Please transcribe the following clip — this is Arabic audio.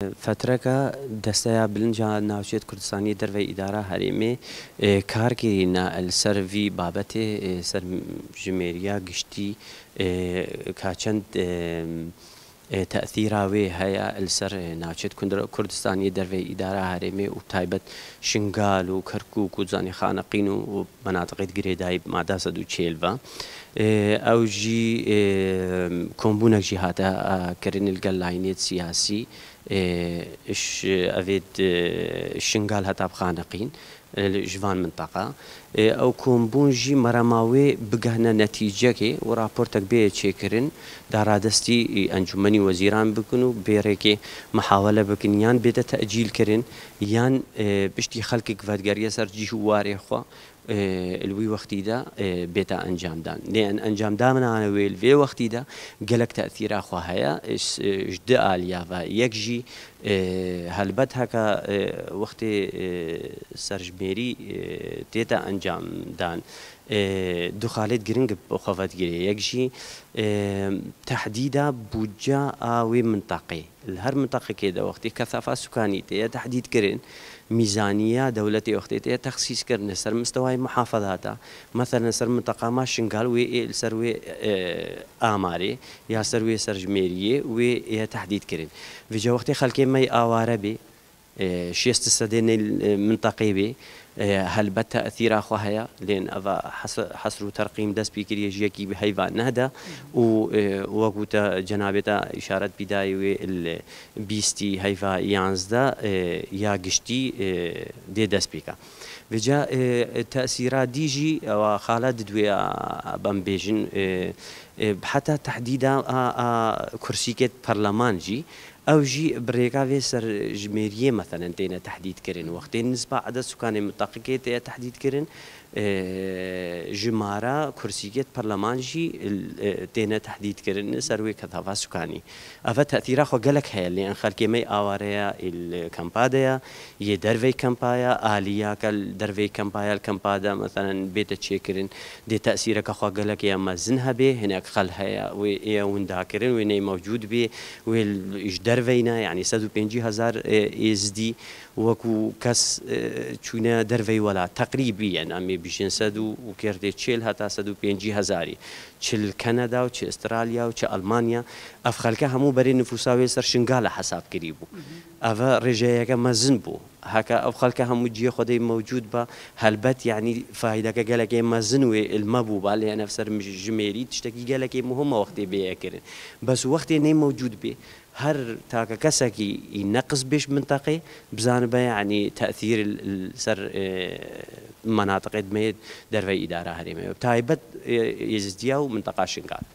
بلنجا فترەکە دەستەیە بلنجە ناوچێت کوردستانی دەروی ئیدارا هەرێمێ کارگیری سەروی بابەتێ سەر ژمێریا گشتی کاچەند تأثیراوێ هەیە لەسەر ناوچێت کوردستانی دەروێ إدارة هريمي و تايبت شنگال و كركو و زانی خانقين و مناطقه گرێدایی ماداسە و چێلڤە ئەو ژی کۆمبوونەکژی هاتە کردن لەگەل لاینێت سیاسی ئەێت شنگال هەتا بخانەقین ژوان منتەقا ئەو کۆمبوون ژی مەرەماوێ بگەهنە نەتیجەکێ و راپۆرتێک بێ چێکردن دارادەستی ئەنجومنی وەزیران بکن و بێرێکێ مححاولە بکن یان بێتە تەجیلکردن یان پشتی خەڵکی گوەتگەریە سەر جیش و وارێخوا إيه، الوي وقتي دا إيه، بيتا انجام دان لان انجام دامنا انا ئەنجامدامنانەوێ وێ وقتي دا تاثير هيا گەلک تەثیراخوا هەیە دە ئالیاە یەکژی إيه، هەلبەت هەکە وەختی سەرژمێری تێتە ئەنجامدان. دوخالێت گرنگ بۆخەفەتگیری یەکژی تهدیدا بودجا ئاوی منتەقی هەر منتەقەکێدا وەختی کەسافا سوکانی تەیە تهدید کردن. میزانیە دەولەتی تخصيص تەخصیسکردن سەر مستوى محافظاتها مثلا سەر منتەقاما شنگال وێ سەر وێ ئامارێ آه، یا سەر وێ سەرژمێریە وێ تهدیدکردن. ویجە وەختی خەلکێ خلكي مي اواربي شي استسدين من تقيبي هل بتا اثير اخو لان لين حصر ترقيم دس بيكري جيكي بهيفان نهدا و وقوتا جنابتا اشاره بدايه البيستي هيفا يانزدا يا قشتي دي دس بيكا بجا تاثيرات ديجي وخالد دويا بامبيجن حتى تحديدا كرسيكت برلمان جي او جي في سر جميريه مثلا تينا تحديد كرن وقتين نسبة عدد سكان المنطقه تي تحديد كرن آه، جمارا كرسيات برلمان جي آه، تينا تحديد كرن سروي كثافة سكاني افا تاثيره خو قالك هي اللي ان خلكي مي اواريا الكامباديا ي دروي كامبايا آليا كال دروي كامبايا الكامبادا مثلا بيت تشيكرن دي تاثيره خو قالك يا ما زنها به هناك خلها وي وندا كرن وين موجود به وي دەرڤینە ینی 150هزار SD وەکو کەس اه، چوونە دەرڤی ولا تقریبیەن ئەمی بژێن سەد و و کردێ چێل هەتا 150هزاری چل کەنەدا و چ ئسترالیا و چ ئەلمانیا ئەف خەلکە هەموو بەری نفوساوی سەر شنگالە حسابگیری بوو ئەوە ڕێژەیەەکە مەزن بوو هەکە ئەو خەلکە هەموو جیە خۆدەی مەوجود بە هەلبەت ینی فیدەکە گەلەکەی مەزن وێ ئلمە المبو با لە نەفسەر ژمێری تشتێکی گەلەکەی مهمە وەختی بەیەکردن بس وەختی نەی موجود بێ هر تاكا كسكي ينقص بيش منطقي بزانبه يعني تاثير سر اه، مناطق دميد دروي اداره هريمه تايبت يزدياو اه، اه، منطقة شنقال